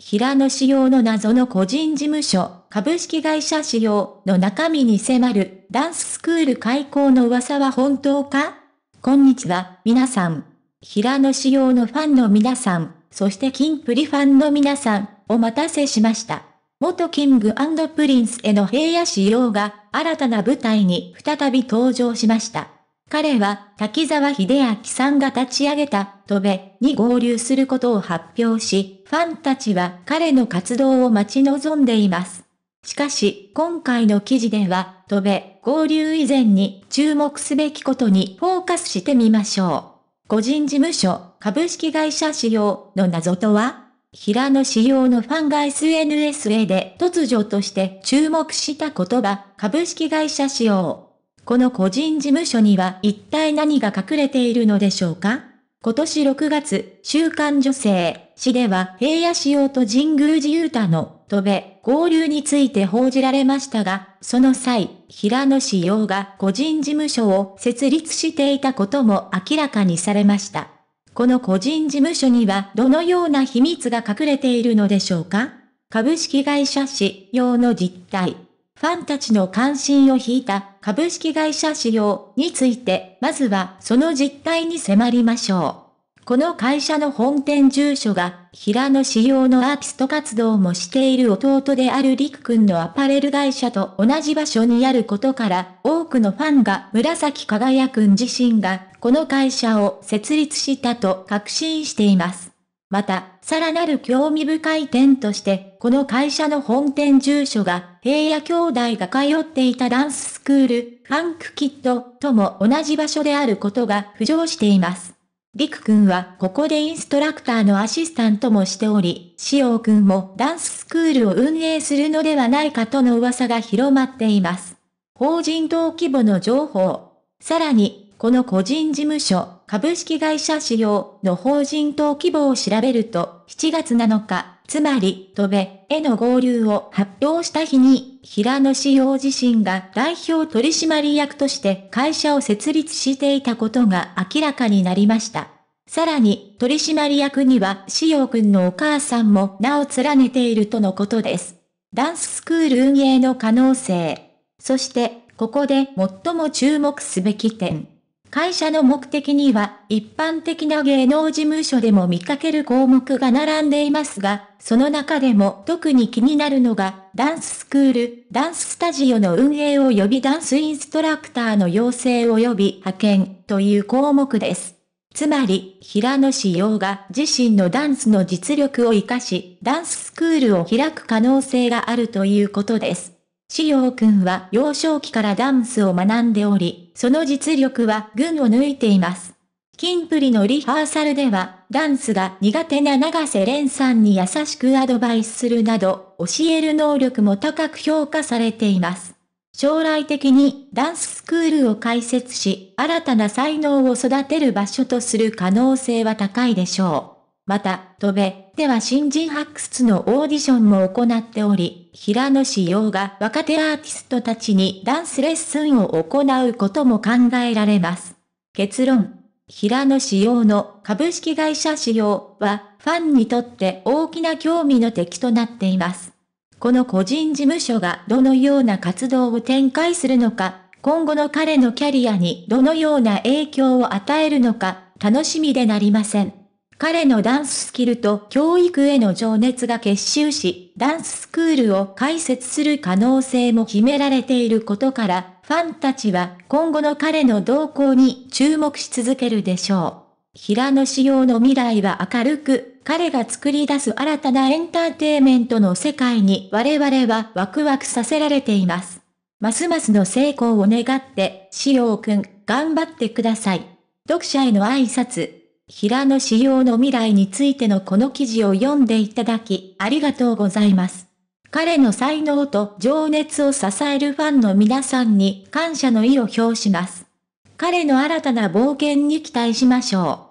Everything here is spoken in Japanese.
平野仕様の謎の個人事務所、株式会社仕様の中身に迫る、ダンススクール開校の噂は本当かこんにちは、皆さん。平野仕様のファンの皆さん、そしてキンプリファンの皆さん、お待たせしました。元キングプリンスへの平野仕様が、新たな舞台に再び登場しました。彼は滝沢秀明さんが立ち上げた、とべ、に合流することを発表し、ファンたちは彼の活動を待ち望んでいます。しかし、今回の記事では、とべ、合流以前に注目すべきことにフォーカスしてみましょう。個人事務所、株式会社仕様の謎とは平野仕様のファンが SNS へで突如として注目した言葉、株式会社仕様。この個人事務所には一体何が隠れているのでしょうか今年6月、週刊女性、市では平野仕様と神宮寺雄太の、戸部、合流について報じられましたが、その際、平野仕様が個人事務所を設立していたことも明らかにされました。この個人事務所にはどのような秘密が隠れているのでしょうか株式会社市用の実態。ファンたちの関心を引いた株式会社仕様について、まずはその実態に迫りましょう。この会社の本店住所が、平野仕様のアーティスト活動もしている弟であるりくくんのアパレル会社と同じ場所にあることから、多くのファンが紫輝くん自身が、この会社を設立したと確信しています。また、さらなる興味深い点として、この会社の本店住所が、平野兄弟が通っていたダンススクール、ファンクキッドとも同じ場所であることが浮上しています。りくくんはここでインストラクターのアシスタントもしており、しおうくんもダンススクールを運営するのではないかとの噂が広まっています。法人等規模の情報。さらに、この個人事務所、株式会社仕様の法人登記簿を調べると、7月7日、つまり、戸部への合流を発表した日に、平野仕様自身が代表取締役として会社を設立していたことが明らかになりました。さらに、取締役には、しおくんのお母さんも名を連ねているとのことです。ダンススクール運営の可能性。そして、ここで最も注目すべき点。会社の目的には、一般的な芸能事務所でも見かける項目が並んでいますが、その中でも特に気になるのが、ダンススクール、ダンススタジオの運営及びダンスインストラクターの養成及び派遣という項目です。つまり、平野志陽が自身のダンスの実力を活かし、ダンススクールを開く可能性があるということです。志陽君は幼少期からダンスを学んでおり、その実力は群を抜いています。キンプリのリハーサルでは、ダンスが苦手な長瀬廉さんに優しくアドバイスするなど、教える能力も高く評価されています。将来的にダンススクールを開設し、新たな才能を育てる場所とする可能性は高いでしょう。また、戸部、では新人発掘のオーディションも行っており、平野志陽が若手アーティストたちにダンスレッスンを行うことも考えられます。結論。平野志陽の株式会社志陽はファンにとって大きな興味の敵となっています。この個人事務所がどのような活動を展開するのか、今後の彼のキャリアにどのような影響を与えるのか、楽しみでなりません。彼のダンススキルと教育への情熱が結集し、ダンススクールを開設する可能性も秘められていることから、ファンたちは今後の彼の動向に注目し続けるでしょう。平野仕様の未来は明るく、彼が作り出す新たなエンターテイメントの世界に我々はワクワクさせられています。ますますの成功を願って、仕様くん、頑張ってください。読者への挨拶。平野紫耀の未来についてのこの記事を読んでいただき、ありがとうございます。彼の才能と情熱を支えるファンの皆さんに感謝の意を表します。彼の新たな冒険に期待しましょう。